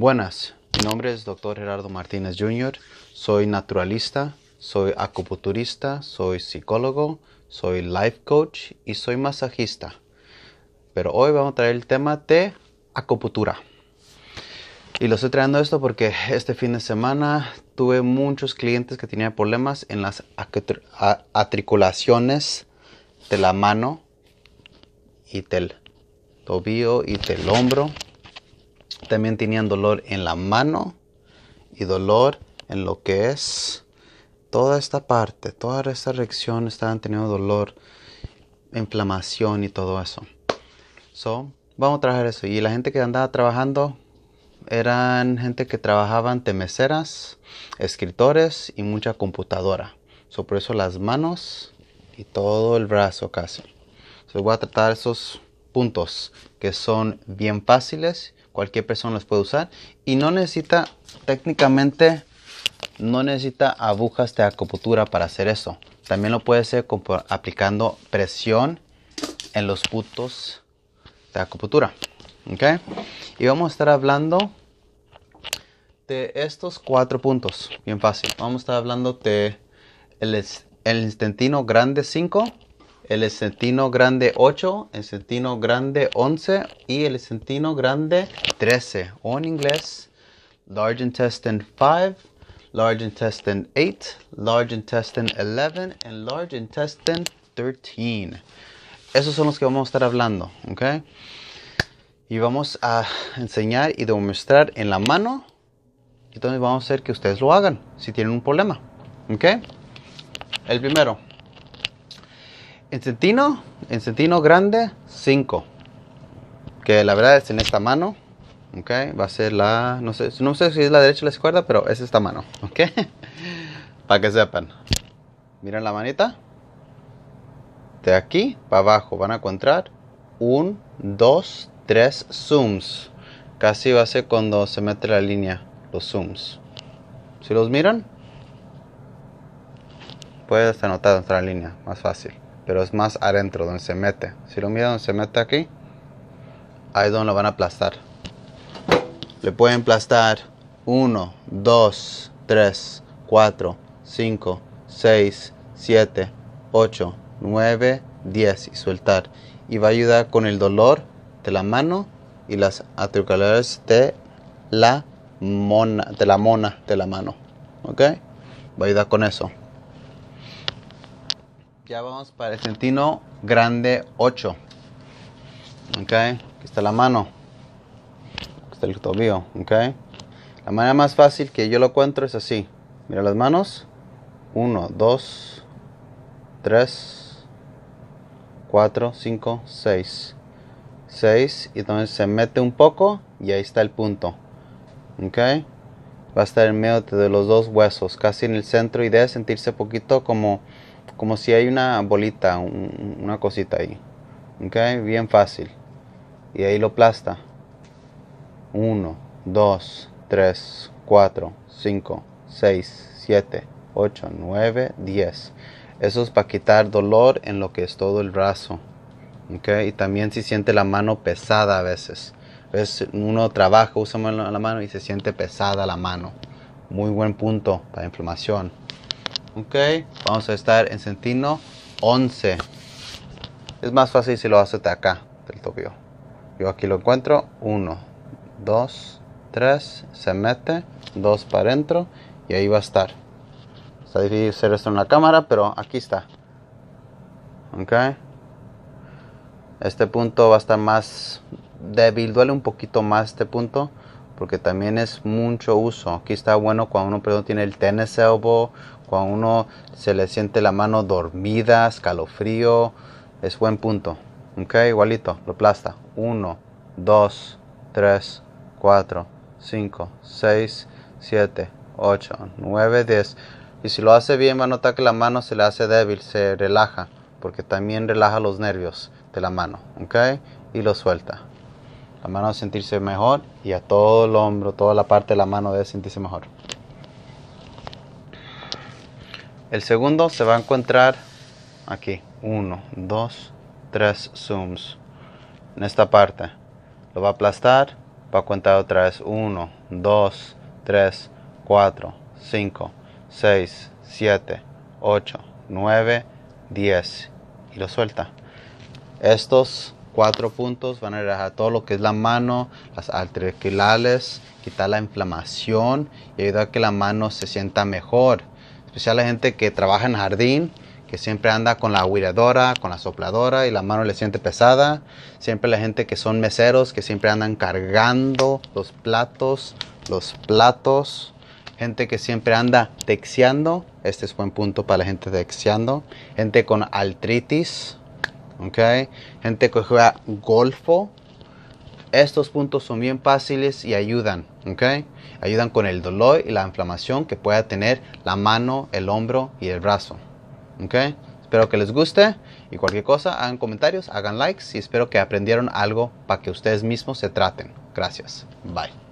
Buenas, mi nombre es Dr. Gerardo Martínez Jr., soy naturalista, soy acupunturista, soy psicólogo, soy life coach y soy masajista. Pero hoy vamos a traer el tema de acupuntura. Y lo estoy trayendo esto porque este fin de semana tuve muchos clientes que tenían problemas en las articulaciones de la mano y del tobillo y del hombro también tenían dolor en la mano y dolor en lo que es toda esta parte, toda esta reacción estaban teniendo dolor, inflamación y todo eso. So, vamos a trabajar eso. Y la gente que andaba trabajando eran gente que trabajaban ante meseras, escritores y mucha computadora. So, por eso las manos y todo el brazo casi. So, voy a tratar esos puntos que son bien fáciles, cualquier persona los puede usar y no necesita técnicamente no necesita agujas de acupuntura para hacer eso. También lo puede hacer aplicando presión en los puntos de acupuntura. ok Y vamos a estar hablando de estos cuatro puntos. Bien fácil. Vamos a estar hablando de el, el intestino grande 5, el esentino grande 8, el esentino grande 11 y el esentino grande 13. O en inglés, large intestine 5, large intestine 8, large intestine 11 y large intestine 13. Esos son los que vamos a estar hablando, ¿ok? Y vamos a enseñar y demostrar en la mano. Entonces vamos a hacer que ustedes lo hagan si tienen un problema, ¿ok? El primero en sentino en grande, 5. Que la verdad es en esta mano. Ok, va a ser la, no sé, si es la derecha o la izquierda, pero es esta mano. Ok, para que sepan. Miren la manita. De aquí para abajo van a encontrar un, dos, tres zooms. Casi va a ser cuando se mete la línea, los zooms. Si los miran, puedes anotar otra línea, más fácil pero es más adentro donde se mete. Si lo mira donde se mete aquí, ahí es donde lo van a aplastar. Le pueden aplastar 1, 2, 3, 4, 5, 6, 7, 8, 9, 10 y soltar. Y va a ayudar con el dolor de la mano y las articulaciones de la de la mona de la mano. ¿Ok? Va a ayudar con eso. Ya vamos para el centino grande 8. Ok, aquí está la mano. Aquí está el tobillo. Ok, la manera más fácil que yo lo encuentro es así: mira las manos. 1, 2, 3, 4, 5, 6. 6 y entonces se mete un poco y ahí está el punto. Ok, va a estar en medio de los dos huesos, casi en el centro y debe sentirse poquito como como si hay una bolita, una cosita ahí. ¿Ok? Bien fácil. Y ahí lo aplasta. 1, 2, 3, 4, 5, 6, 7, 8, 9, 10. Eso es para quitar dolor en lo que es todo el brazo. ¿Ok? Y también si siente la mano pesada a veces. Uno trabaja, usa la mano y se siente pesada la mano. Muy buen punto para inflamación. Ok, vamos a estar en sentino 11. Es más fácil si lo haces de acá, del tobillo. Yo aquí lo encuentro. 1, 2, 3. Se mete. dos para adentro. Y ahí va a estar. Está difícil hacer esto en la cámara, pero aquí está. Ok. Este punto va a estar más débil. Duele un poquito más este punto. Porque también es mucho uso. Aquí está bueno cuando uno, tiene el tenis elbow cuando uno se le siente la mano dormida, escalofrío, es buen punto. Ok, igualito, lo aplasta. 1, 2, 3, 4, 5, 6, 7, 8, 9, 10. Y si lo hace bien, va a notar que la mano se le hace débil, se relaja, porque también relaja los nervios de la mano. Ok, y lo suelta. La mano va a sentirse mejor y a todo el hombro, toda la parte de la mano debe sentirse mejor. El segundo se va a encontrar aquí. 1, 2, 3 zooms. En esta parte. Lo va a aplastar. Va a contar otra vez. 1, 2, 3, 4, 5, 6, 7, 8, 9, 10. Y lo suelta. Estos cuatro puntos van a a todo lo que es la mano, las articulares, quitar la inflamación y ayudar a que la mano se sienta mejor especial la gente que trabaja en jardín, que siempre anda con la huiradora, con la sopladora y la mano le siente pesada. Siempre la gente que son meseros, que siempre andan cargando los platos, los platos. Gente que siempre anda texiando. Este es buen punto para la gente texiando. Gente con artritis. Okay. Gente que juega golfo. Estos puntos son bien fáciles y ayudan, ¿ok? Ayudan con el dolor y la inflamación que pueda tener la mano, el hombro y el brazo, ¿ok? Espero que les guste y cualquier cosa hagan comentarios, hagan likes y espero que aprendieron algo para que ustedes mismos se traten. Gracias. Bye.